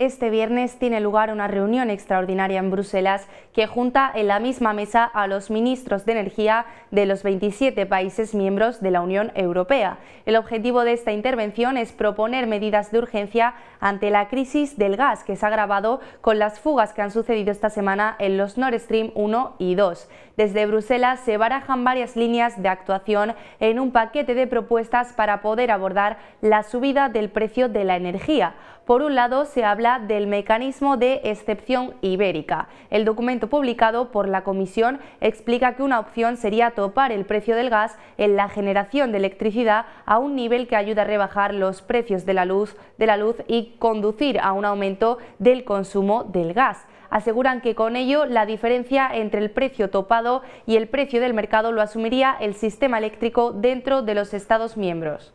Este viernes tiene lugar una reunión extraordinaria en Bruselas que junta en la misma mesa a los ministros de Energía de los 27 países miembros de la Unión Europea. El objetivo de esta intervención es proponer medidas de urgencia ante la crisis del gas que se ha agravado con las fugas que han sucedido esta semana en los Nord Stream 1 y 2. Desde Bruselas se barajan varias líneas de actuación en un paquete de propuestas para poder abordar la subida del precio de la energía. Por un lado, se habla del mecanismo de excepción ibérica. El documento publicado por la Comisión explica que una opción sería topar el precio del gas en la generación de electricidad a un nivel que ayuda a rebajar los precios de la luz, de la luz y conducir a un aumento del consumo del gas aseguran que con ello la diferencia entre el precio topado y el precio del mercado lo asumiría el sistema eléctrico dentro de los Estados miembros.